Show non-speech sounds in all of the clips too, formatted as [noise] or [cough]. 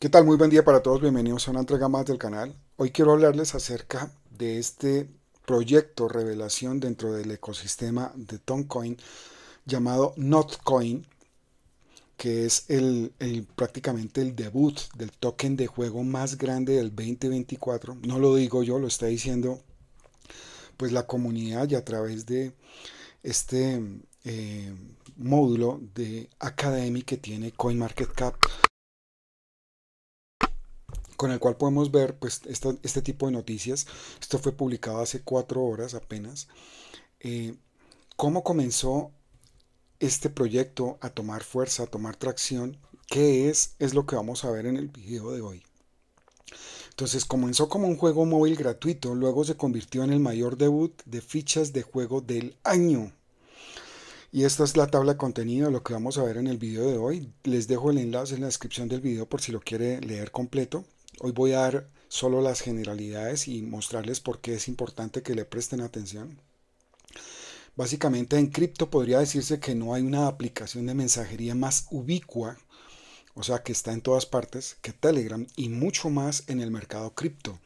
¿Qué tal? Muy buen día para todos, bienvenidos a una entrega más del canal. Hoy quiero hablarles acerca de este proyecto revelación dentro del ecosistema de Toncoin llamado Notcoin, que es el, prácticamente el debut del token de juego más grande del 2024. No lo digo yo, lo está diciendo pues la comunidad y a través de este eh, módulo de Academy que tiene CoinMarketCap con el cual podemos ver pues, este tipo de noticias. Esto fue publicado hace cuatro horas apenas. Eh, ¿Cómo comenzó este proyecto a tomar fuerza, a tomar tracción? ¿Qué es? Es lo que vamos a ver en el video de hoy. Entonces comenzó como un juego móvil gratuito, luego se convirtió en el mayor debut de fichas de juego del año. Y esta es la tabla de contenido, lo que vamos a ver en el video de hoy. Les dejo el enlace en la descripción del video por si lo quiere leer completo. Hoy voy a dar solo las generalidades y mostrarles por qué es importante que le presten atención. Básicamente en cripto podría decirse que no hay una aplicación de mensajería más ubicua, o sea que está en todas partes, que Telegram y mucho más en el mercado cripto.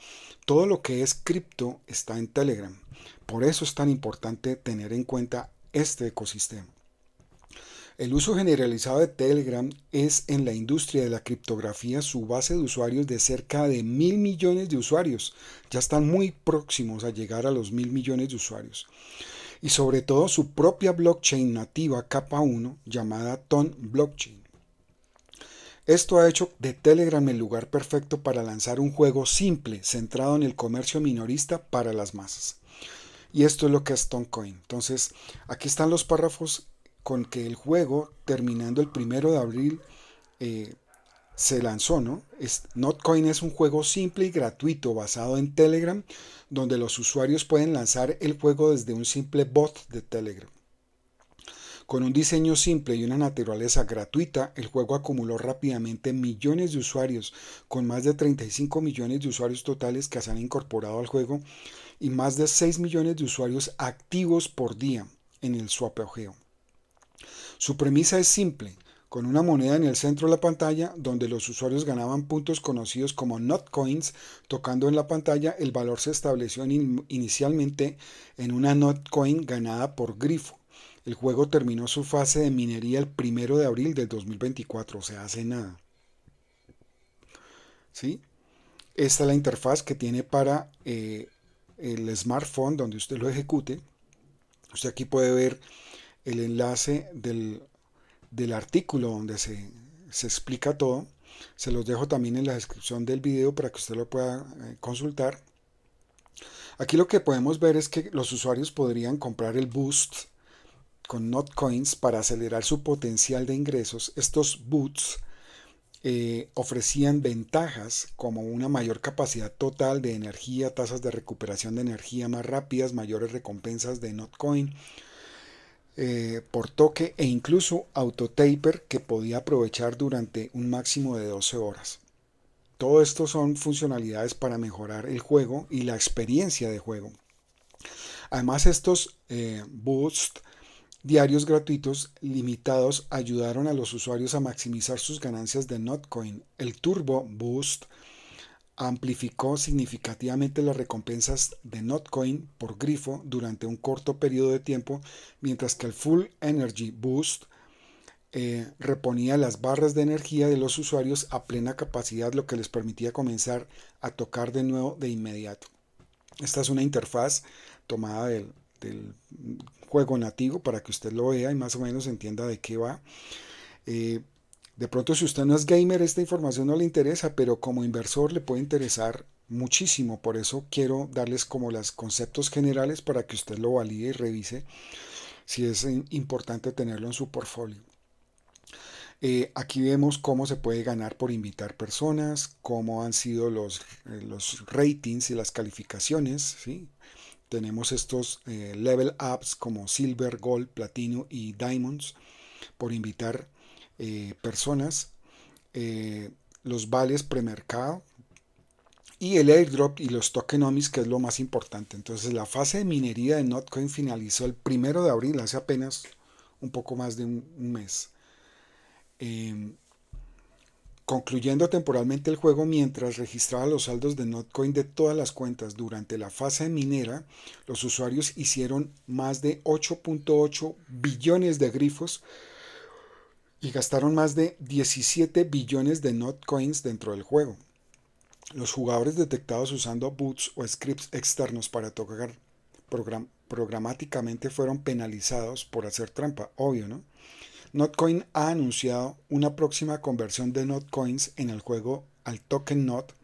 Todo lo que es cripto está en Telegram. Por eso es tan importante tener en cuenta este ecosistema. El uso generalizado de Telegram es en la industria de la criptografía su base de usuarios de cerca de mil millones de usuarios. Ya están muy próximos a llegar a los mil millones de usuarios. Y sobre todo su propia blockchain nativa capa 1 llamada Ton Blockchain. Esto ha hecho de Telegram el lugar perfecto para lanzar un juego simple centrado en el comercio minorista para las masas. Y esto es lo que es Toncoin. Entonces, aquí están los párrafos con que el juego, terminando el primero de abril, eh, se lanzó, ¿no? Notcoin es un juego simple y gratuito basado en Telegram, donde los usuarios pueden lanzar el juego desde un simple bot de Telegram. Con un diseño simple y una naturaleza gratuita, el juego acumuló rápidamente millones de usuarios, con más de 35 millones de usuarios totales que se han incorporado al juego y más de 6 millones de usuarios activos por día en el, su su premisa es simple, con una moneda en el centro de la pantalla donde los usuarios ganaban puntos conocidos como not coins, tocando en la pantalla el valor se estableció inicialmente en una not coin ganada por Grifo. El juego terminó su fase de minería el primero de abril del 2024, o sea, hace nada. Esta es la interfaz que tiene para eh, el smartphone donde usted lo ejecute. Usted aquí puede ver el enlace del, artículo donde se, explica todo. Se los dejo también en la descripción del video para que usted lo pueda eh, consultar. Aquí lo que podemos ver es que los usuarios podrían comprar el Boost con NotCoins para acelerar su potencial de ingresos. Estos BOOTS eh, ofrecían ventajas como una mayor capacidad total de energía, tasas de recuperación de energía más rápidas, mayores recompensas de NotCoin, eh, por toque e incluso autotaper que podía aprovechar durante un máximo de 12 horas. Todo esto son funcionalidades para mejorar el juego y la experiencia de juego. Además estos eh, Boost diarios gratuitos limitados ayudaron a los usuarios a maximizar sus ganancias de Notcoin. El Turbo Boost amplificó significativamente las recompensas de Notcoin por grifo durante un corto periodo de tiempo, mientras que el Full Energy Boost eh, reponía las barras de energía de los usuarios a plena capacidad, lo que les permitía comenzar a tocar de nuevo de inmediato. Esta es una interfaz tomada del, juego nativo para que usted lo vea y más o menos entienda de qué va. Eh, de pronto si usted no es gamer esta información no le interesa, pero como inversor le puede interesar muchísimo. Por eso quiero darles como los conceptos generales para que usted lo valide y revise si es eh, importante tenerlo en su portfolio. Eh, aquí vemos cómo se puede ganar por invitar personas, cómo han sido los, eh, los ratings y las calificaciones. Tenemos estos level ups como Silver, Gold, Platino y Diamonds por invitar eh, personas, eh, los vales premercado y el airdrop y los tokenomics, que es lo más importante. Entonces, la fase de minería de Notcoin finalizó el primero de abril, hace apenas un poco más de un, mes. Em, concluyendo temporalmente el juego mientras registraba los saldos de Notcoin de todas las cuentas durante la fase minera, los usuarios hicieron más de 8.8 billones de grifos y gastaron más de 17 billones de NotCoins dentro del juego. Los jugadores detectados usando boots o scripts externos para tocar programáticamente fueron penalizados por hacer trampa, obvio, ¿no? Notcoin ha anunciado una próxima conversión de Notcoins en el juego al token Not,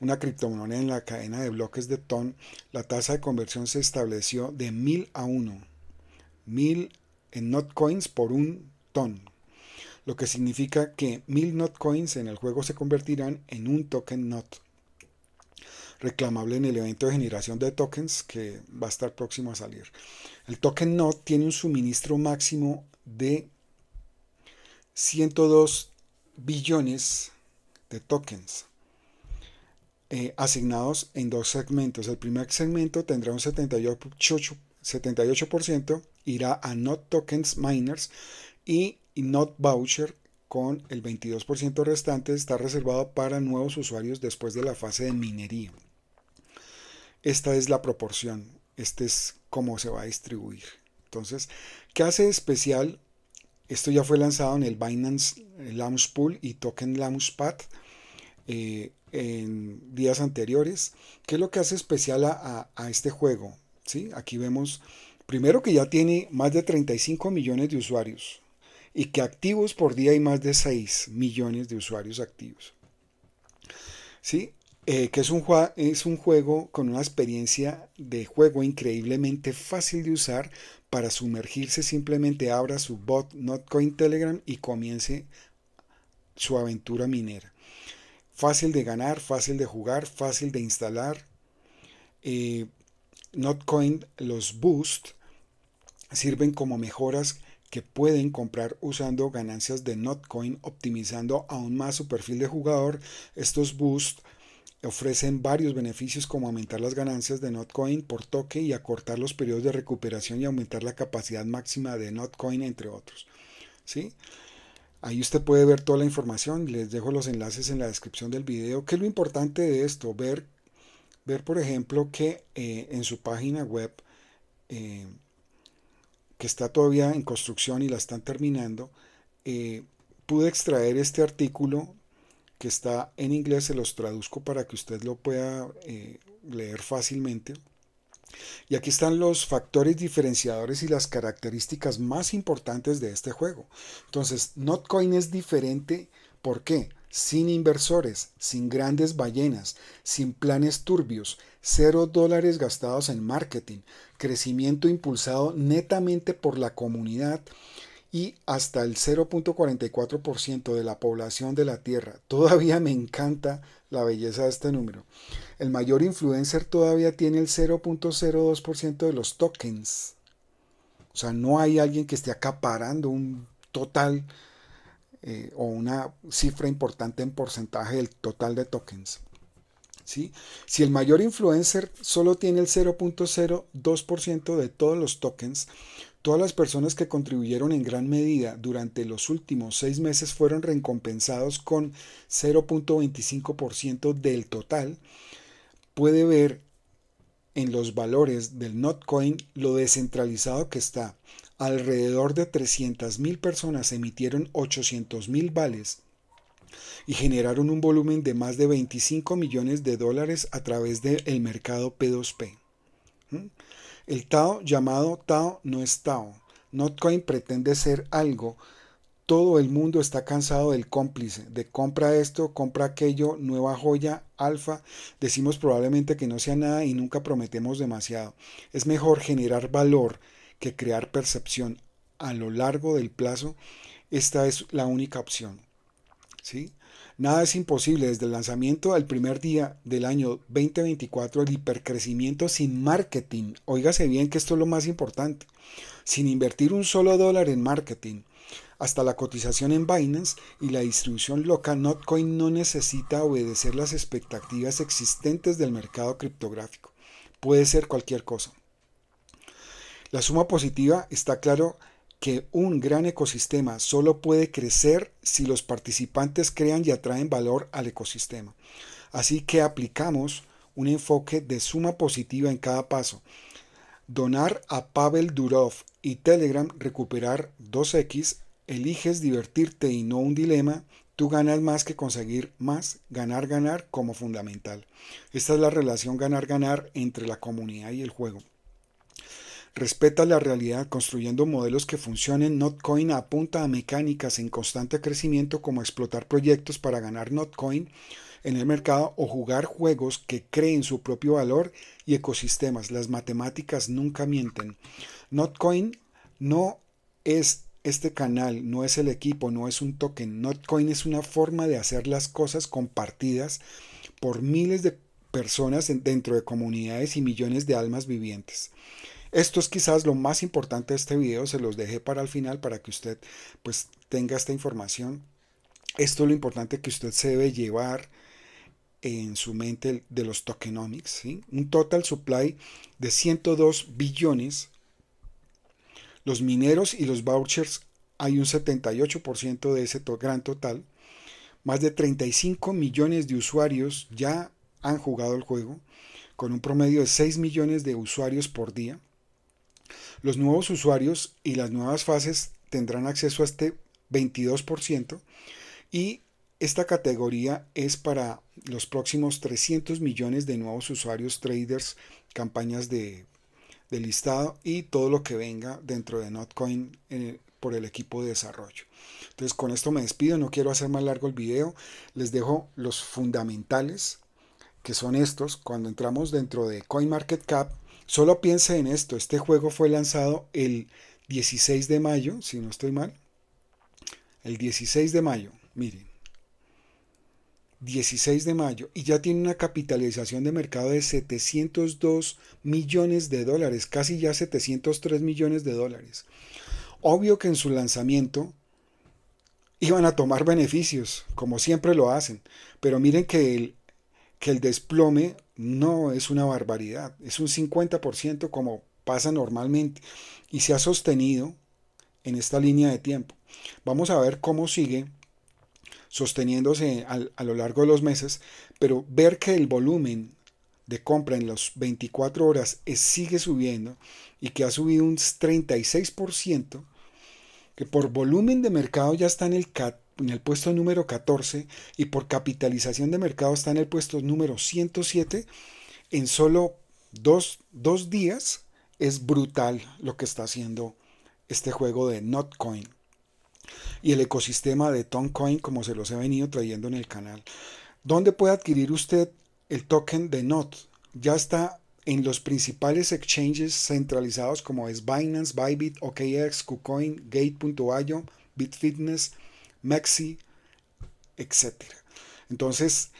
una criptomoneda en la cadena de bloques de TON. La tasa de conversión se estableció de 1000 a 1. 1000 en Notcoins por un ton, lo que significa que mil not coins en el juego se convertirán en un token not, reclamable en el evento de generación de tokens que va a estar próximo a salir. El token not tiene un suministro máximo de 102 billones de tokens. Eh, asignados en dos segmentos. El primer segmento tendrá un 78% irá a not tokens miners y Not Voucher con el 22% restante está reservado para nuevos usuarios después de la fase de minería. Esta es la proporción, este es cómo se va a distribuir. Entonces, ¿qué hace especial? Esto ya fue lanzado en el Binance Launch Pool y Token Launchpad eh, en días anteriores. ¿Qué es lo que hace especial a, este juego? ¿Sí? Aquí vemos, primero que ya tiene más de 35 millones de usuarios y que activos por día hay más de 6 millones de usuarios activos. ¿Sí? Eh, que es un, es un juego con una experiencia de juego increíblemente fácil de usar para sumergirse simplemente abra su bot Notcoin Telegram y comience su aventura minera. Fácil de ganar, fácil de jugar, fácil de instalar. Eh, Notcoin, los boost, sirven como mejoras que pueden comprar usando ganancias de Notcoin, optimizando aún más su perfil de jugador. Estos boosts ofrecen varios beneficios como aumentar las ganancias de Notcoin por toque y acortar los periodos de recuperación y aumentar la capacidad máxima de Notcoin, entre otros. ¿Sí? Ahí usted puede ver toda la información, les dejo los enlaces en la descripción del video. ¿Qué es lo importante de esto? Ver, ver por ejemplo, que eh, en su página web eh, que está todavía en construcción y la están terminando, eh, pude extraer este artículo que está en inglés, se los traduzco para que usted lo pueda eh, leer fácilmente. Y aquí están los factores diferenciadores y las características más importantes de este juego. Entonces, Notcoin es diferente, ¿por qué? sin inversores, sin grandes ballenas, sin planes turbios, cero dólares gastados en marketing, crecimiento impulsado netamente por la comunidad y hasta el 0.44% de la población de la Tierra. [laughs] Todavía me encanta la belleza de este número. El mayor influencer todavía tiene el 0.02% de los tokens. O sea, no hay alguien que esté acaparando un total eh, o una cifra importante en porcentaje del total de tokens. Si el mayor influencer solo tiene el 0.02% de todos los tokens, todas las personas que contribuyeron en gran medida durante los últimos seis meses fueron recompensados con 0.25% del total, puede ver en los valores del Notcoin lo descentralizado que está, alrededor de 300.000 personas emitieron 800.000 vales y generaron un volumen de más de 25 millones de dólares a través del mercado P2P. p ¿Mm? El Tao llamado Tao no es Tao. Notcoin pretende ser algo. Todo el mundo está cansado del cómplice, de compra esto, compra aquello, nueva joya, alfa. Decimos probablemente que no sea nada y nunca prometemos demasiado. Es mejor generar valor que crear percepción a lo largo del plazo, esta es la única opción. ¿sí? Nada es imposible. Desde el lanzamiento al primer día del año 2024, el hipercrecimiento sin marketing. Óigase bien que esto es lo más importante. Sin invertir un solo dólar en marketing. Hasta la cotización en Binance y la distribución local, Notcoin no necesita obedecer las expectativas existentes del mercado criptográfico. Puede ser cualquier cosa. La suma positiva está claro que un gran ecosistema solo puede crecer si los participantes crean y atraen valor al ecosistema. Así que aplicamos un enfoque de suma positiva en cada paso. Donar a Pavel Durov y Telegram recuperar 2x, eliges divertirte y no un dilema, tú ganas más que conseguir más, ganar, ganar como fundamental. Esta es la relación ganar, ganar entre la comunidad y el juego. Respeta la realidad construyendo modelos que funcionen. Notcoin apunta a mecánicas en constante crecimiento como explotar proyectos para ganar Notcoin en el mercado o jugar juegos que creen su propio valor y ecosistemas. Las matemáticas nunca mienten. Notcoin no es este canal, no es el equipo, no es un token. Notcoin es una forma de hacer las cosas compartidas por miles de personas dentro de comunidades y millones de almas vivientes. Esto es quizás lo más importante de este video, se los dejé para el final para que usted pues tenga esta información. Esto es lo importante que usted se debe llevar en su mente de los tokenomics. Un total supply de 102 billones. Los mineros y los vouchers hay un 78% de ese gran total. Más de 35 millones de usuarios ya han jugado el juego, con un promedio de 6 millones de usuarios por día. Los nuevos usuarios y las nuevas fases tendrán acceso a este 22% y esta categoría es para los próximos 300 millones de nuevos usuarios, traders, campañas de, listado y todo lo que venga dentro de Notcoin eh, por el equipo de desarrollo. Entonces con esto me despido, no quiero hacer más largo el video, les dejo los fundamentales que son estos. Cuando entramos dentro de CoinMarketCap Solo piense en esto, este juego fue lanzado el 16 de mayo, si no estoy mal. El 16 de mayo, miren. 16 de mayo y ya tiene una capitalización de mercado de 702 millones de dólares, casi ya 703 millones de dólares. Obvio que en su lanzamiento iban a tomar beneficios, como siempre lo hacen, pero miren que el, que el desplome no es una barbaridad, es un 50% como pasa normalmente y se ha sostenido en esta línea de tiempo. Vamos a ver cómo sigue sosteniéndose a, lo largo de los meses, pero ver que el volumen de compra en las 24 horas sigue subiendo y que ha subido un 36%, que por volumen de mercado ya está en el CAT, en el puesto número 14 y por capitalización de mercado está en el puesto número 107, en solo dos, días es brutal lo que está haciendo este juego de Notcoin y el ecosistema de Toncoin como se los he venido trayendo en el canal. ¿Dónde puede adquirir usted el token de NOT? Ya está en los principales exchanges centralizados como es Binance, Bybit, OKX, KuCoin, Gate.io, Bitfitness, Maxi, etc. Entonces,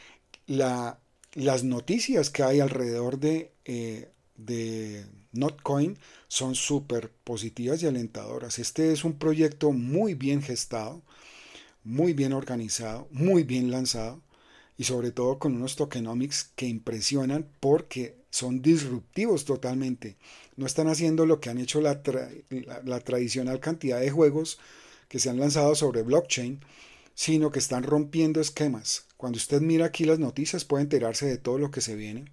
las noticias que hay alrededor eh, de, Notcoin son súper positivas y alentadoras. Este es un proyecto muy bien gestado, muy bien organizado, muy bien lanzado y sobre todo con unos tokenomics que impresionan porque son disruptivos totalmente. No están haciendo lo que han hecho la tradicional cantidad de juegos que se han lanzado sobre blockchain, sino que están rompiendo esquemas. Cuando usted mira aquí las noticias puede enterarse de todo lo que se viene.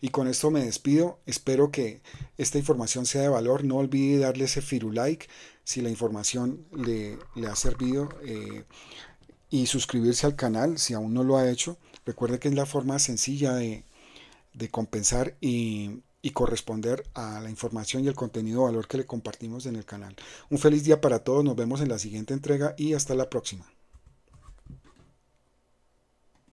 Y con esto me despido. Espero que esta información sea de valor. No olvide darle ese firulike, si la información le, le ha servido. Eh, y suscribirse al canal si aún no lo ha hecho. Recuerde que es la forma sencilla de, de compensar y y corresponder a la información y el contenido valor que le compartimos en el canal. Un feliz día para todos, nos vemos en la siguiente entrega y hasta la próxima.